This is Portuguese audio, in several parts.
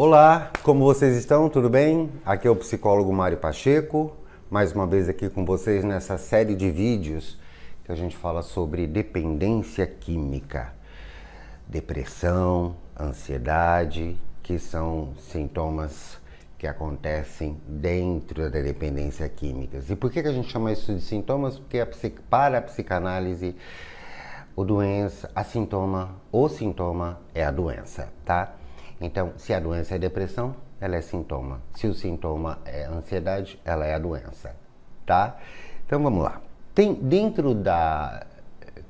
Olá, como vocês estão? Tudo bem? Aqui é o psicólogo Mário Pacheco, mais uma vez aqui com vocês nessa série de vídeos que a gente fala sobre dependência química, depressão, ansiedade, que são sintomas que acontecem dentro da dependência química. E por que a gente chama isso de sintomas? Porque para a psicanálise, o doença, a sintoma, o sintoma é a doença, tá? Então, se a doença é depressão, ela é sintoma. Se o sintoma é ansiedade, ela é a doença, tá? Então vamos lá. Tem dentro da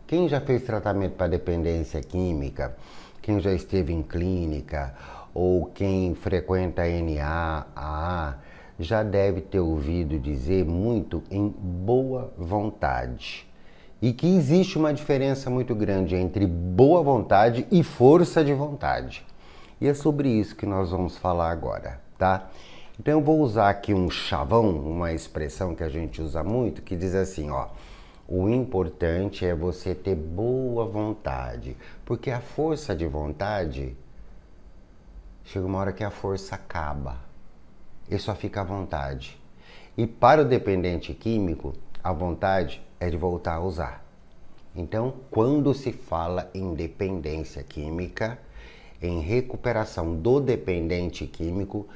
quem já fez tratamento para dependência química, quem já esteve em clínica ou quem frequenta a NAA, já deve ter ouvido dizer muito em boa vontade. E que existe uma diferença muito grande entre boa vontade e força de vontade. E é sobre isso que nós vamos falar agora, tá? Então eu vou usar aqui um chavão, uma expressão que a gente usa muito, que diz assim, ó, o importante é você ter boa vontade, porque a força de vontade chega uma hora que a força acaba. E só fica a vontade. E para o dependente químico, a vontade é de voltar a usar. Então, quando se fala em dependência química, em recuperação do dependente químico,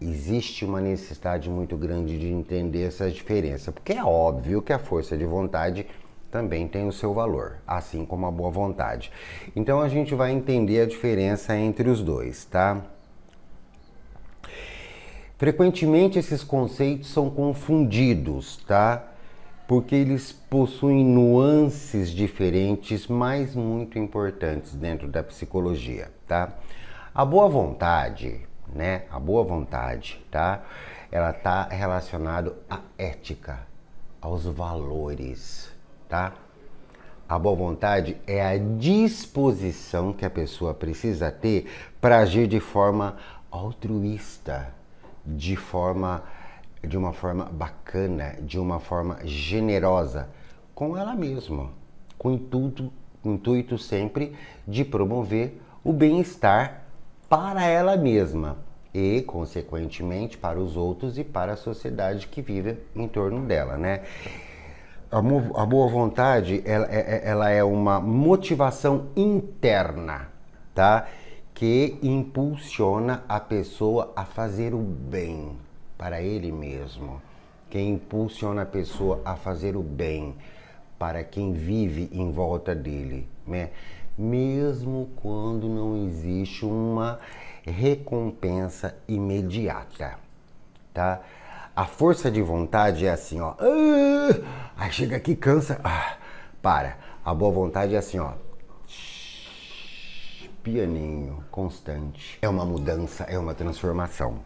existe uma necessidade muito grande de entender essa diferença, porque é óbvio que a força de vontade também tem o seu valor, assim como a boa vontade. Então a gente vai entender a diferença entre os dois, tá? Frequentemente esses conceitos são confundidos, tá? porque eles possuem nuances diferentes, mas muito importantes dentro da psicologia, tá? A boa vontade, né? A boa vontade, tá? Ela tá relacionada à ética, aos valores, tá? A boa vontade é a disposição que a pessoa precisa ter para agir de forma altruísta, de forma de uma forma bacana, de uma forma generosa com ela mesma, com intuito, intuito sempre de promover o bem-estar para ela mesma e, consequentemente, para os outros e para a sociedade que vive em torno dela, né? A, boa vontade, ela, é, é, ela é uma motivação interna, tá? Que impulsiona a pessoa a fazer o bem, para ele mesmo, quem impulsiona a pessoa a fazer o bem para quem vive em volta dele, né? mesmo quando não existe uma recompensa imediata, tá? A força de vontade é assim, ó. Ah, aí chega aqui, cansa. Ah, para. A boa vontade é assim, ó. Pianinho, constante. É uma mudança, é uma transformação.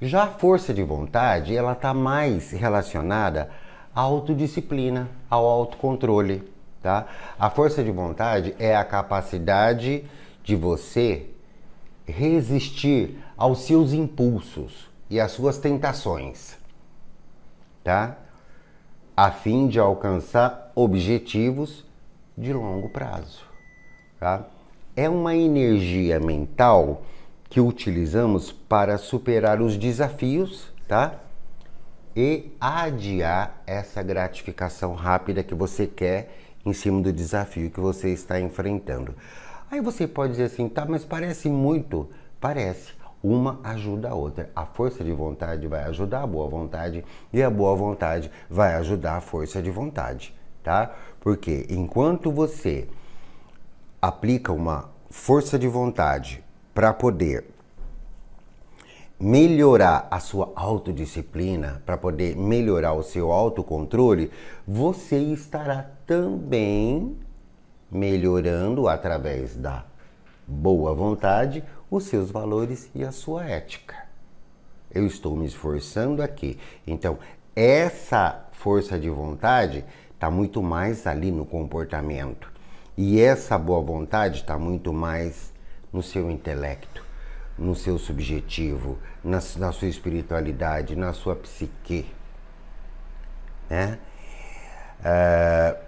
Já a força de vontade, ela está mais relacionada à autodisciplina, ao autocontrole, tá? A força de vontade é a capacidade de você resistir aos seus impulsos e às suas tentações, tá? A fim de alcançar objetivos de longo prazo, tá? É uma energia mental que utilizamos para superar os desafios, tá? E adiar essa gratificação rápida que você quer em cima do desafio que você está enfrentando. Aí você pode dizer assim, tá, mas parece muito. Parece. Uma ajuda a outra. A força de vontade vai ajudar a boa vontade e a boa vontade vai ajudar a força de vontade, tá? Porque enquanto você aplica uma força de vontade para poder melhorar a sua autodisciplina, para poder melhorar o seu autocontrole, você estará também melhorando através da boa vontade os seus valores e a sua ética. Eu estou me esforçando aqui. Então, essa força de vontade está muito mais ali no comportamento. E essa boa vontade está muito mais no seu intelecto, no seu subjetivo, na, na sua espiritualidade, na sua psique. Né? Uh,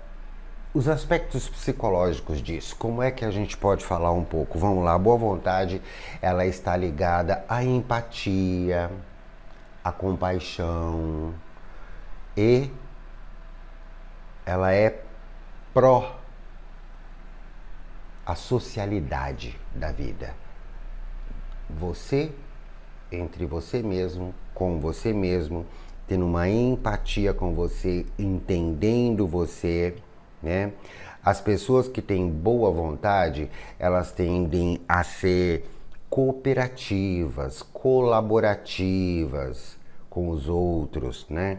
os aspectos psicológicos disso, como é que a gente pode falar um pouco? Vamos lá, boa vontade, ela está ligada à empatia, à compaixão e ela é pró a socialidade da vida. Você entre você mesmo, com você mesmo, tendo uma empatia com você, entendendo você, né? As pessoas que têm boa vontade, elas tendem a ser cooperativas, colaborativas com os outros, né?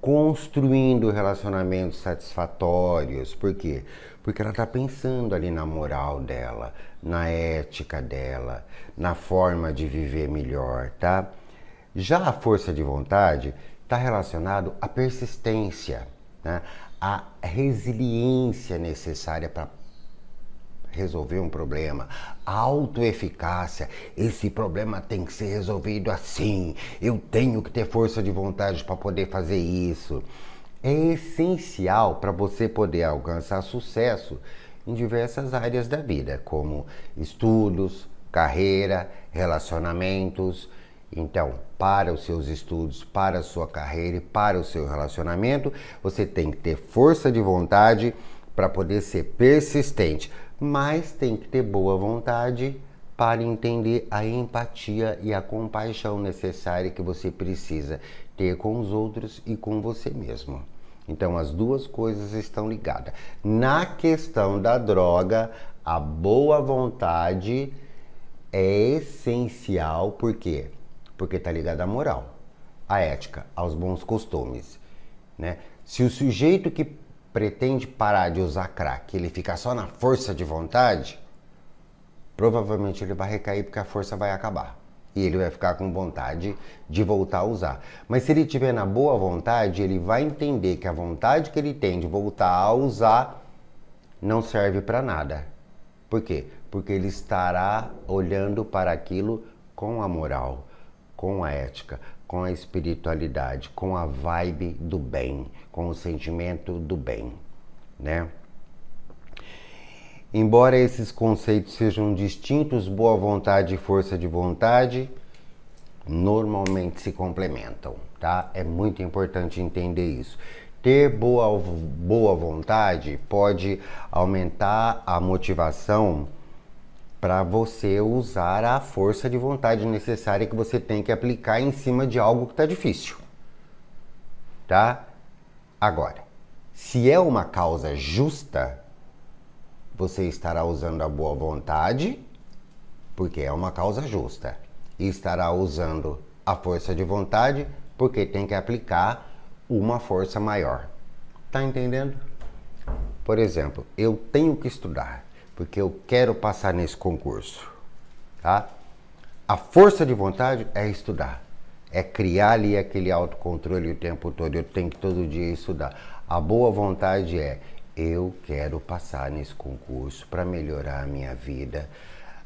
construindo relacionamentos satisfatórios. Por quê? Porque ela está pensando ali na moral dela, na ética dela, na forma de viver melhor, tá? Já a força de vontade está relacionado à persistência, né? à resiliência necessária para resolver um problema. Autoeficácia. Esse problema tem que ser resolvido assim. Eu tenho que ter força de vontade para poder fazer isso. É essencial para você poder alcançar sucesso em diversas áreas da vida, como estudos, carreira, relacionamentos. Então, para os seus estudos, para a sua carreira e para o seu relacionamento, você tem que ter força de vontade para poder ser persistente mas tem que ter boa vontade para entender a empatia e a compaixão necessária que você precisa ter com os outros e com você mesmo. Então as duas coisas estão ligadas. Na questão da droga, a boa vontade é essencial, por quê? Porque está ligada à moral, à ética, aos bons costumes, né? Se o sujeito que pretende parar de usar crack, ele fica só na força de vontade, provavelmente ele vai recair porque a força vai acabar. E ele vai ficar com vontade de voltar a usar. Mas se ele tiver na boa vontade, ele vai entender que a vontade que ele tem de voltar a usar não serve para nada. Por quê? Porque ele estará olhando para aquilo com a moral, com a ética, com a espiritualidade, com a vibe do bem, com o sentimento do bem, né? Embora esses conceitos sejam distintos, boa vontade e força de vontade normalmente se complementam, tá? É muito importante entender isso. Ter boa, boa vontade pode aumentar a motivação para você usar a força de vontade necessária que você tem que aplicar em cima de algo que está difícil. Tá? Agora, se é uma causa justa, você estará usando a boa vontade, porque é uma causa justa, e estará usando a força de vontade, porque tem que aplicar uma força maior. Tá entendendo? Por exemplo, eu tenho que estudar porque eu quero passar nesse concurso, tá? A força de vontade é estudar, é criar ali aquele autocontrole o tempo todo. Eu tenho que todo dia estudar. A boa vontade é eu quero passar nesse concurso para melhorar a minha vida,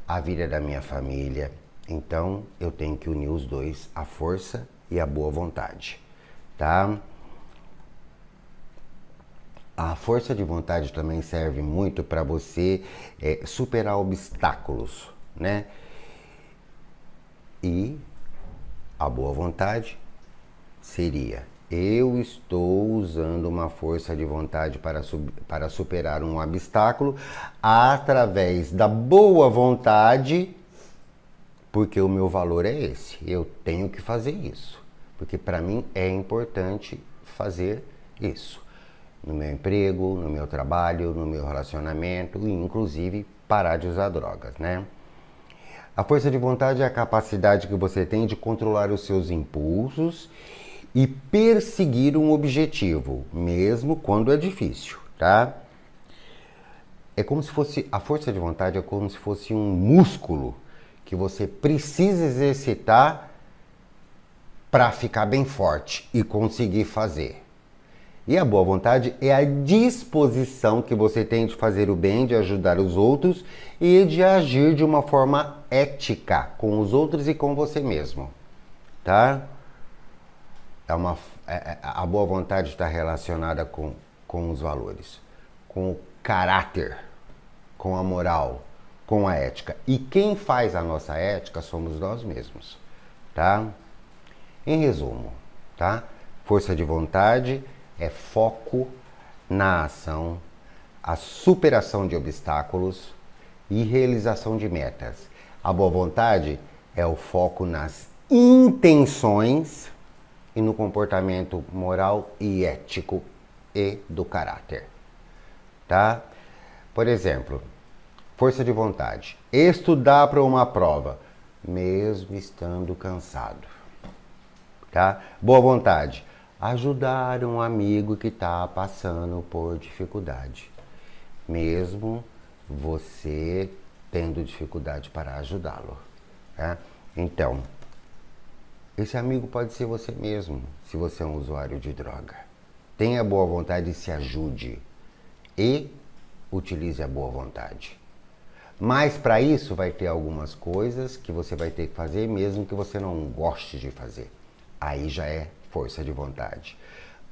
a vida da minha família. Então eu tenho que unir os dois, a força e a boa vontade, tá? a força de vontade também serve muito para você é, superar obstáculos, né? E a boa vontade seria: eu estou usando uma força de vontade para, para superar um obstáculo através da boa vontade, porque o meu valor é esse. Eu tenho que fazer isso, porque para mim é importante fazer isso no meu emprego, no meu trabalho, no meu relacionamento e inclusive parar de usar drogas, né? A força de vontade é a capacidade que você tem de controlar os seus impulsos e perseguir um objetivo, mesmo quando é difícil, tá? É como se fosse a força de vontade é como se fosse um músculo que você precisa exercitar para ficar bem forte e conseguir fazer. E a boa vontade é a disposição que você tem de fazer o bem, de ajudar os outros e de agir de uma forma ética com os outros e com você mesmo, tá? É uma, é, é, a boa vontade está relacionada com, com os valores, com o caráter, com a moral, com a ética. E quem faz a nossa ética somos nós mesmos, tá? Em resumo, tá? Força de vontade é foco na ação, a superação de obstáculos e realização de metas. A boa vontade é o foco nas intenções e no comportamento moral e ético e do caráter. Tá? Por exemplo, força de vontade. Estudar para uma prova, mesmo estando cansado. Tá? Boa vontade ajudar um amigo que está passando por dificuldade. Mesmo você tendo dificuldade para ajudá-lo. Né? Então, esse amigo pode ser você mesmo, se você é um usuário de droga. Tenha boa vontade e se ajude. E utilize a boa vontade. Mas para isso vai ter algumas coisas que você vai ter que fazer, mesmo que você não goste de fazer. Aí já é força de vontade.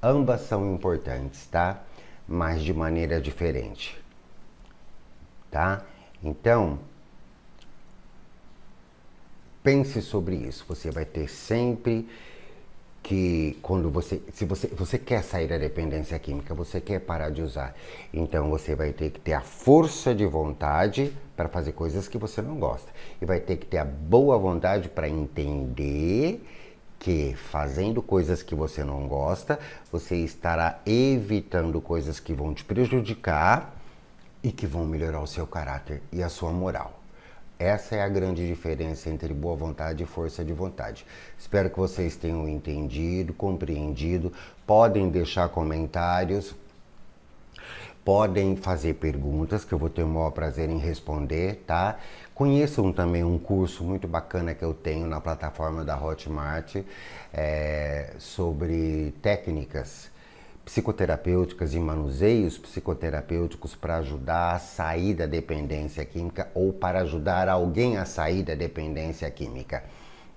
Ambas são importantes, tá? Mas de maneira diferente. Tá? Então, pense sobre isso. Você vai ter sempre que quando você, se você, você quer sair da dependência química, você quer parar de usar, então você vai ter que ter a força de vontade para fazer coisas que você não gosta e vai ter que ter a boa vontade para entender que fazendo coisas que você não gosta, você estará evitando coisas que vão te prejudicar e que vão melhorar o seu caráter e a sua moral. Essa é a grande diferença entre boa vontade e força de vontade. Espero que vocês tenham entendido, compreendido. Podem deixar comentários, Podem fazer perguntas que eu vou ter o maior prazer em responder, tá? Conheçam também um curso muito bacana que eu tenho na plataforma da Hotmart é, sobre técnicas psicoterapêuticas e manuseios psicoterapêuticos para ajudar a sair da dependência química ou para ajudar alguém a sair da dependência química.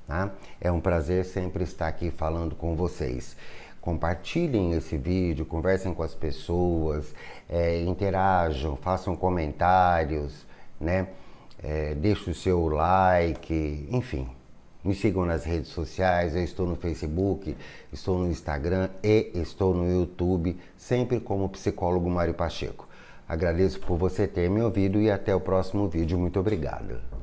Tá? É um prazer sempre estar aqui falando com vocês compartilhem esse vídeo, conversem com as pessoas, é, interajam, façam comentários, né? É, deixe o seu like, enfim. Me sigam nas redes sociais, eu estou no Facebook, estou no Instagram e estou no YouTube, sempre como psicólogo Mário Pacheco. Agradeço por você ter me ouvido e até o próximo vídeo. Muito obrigado.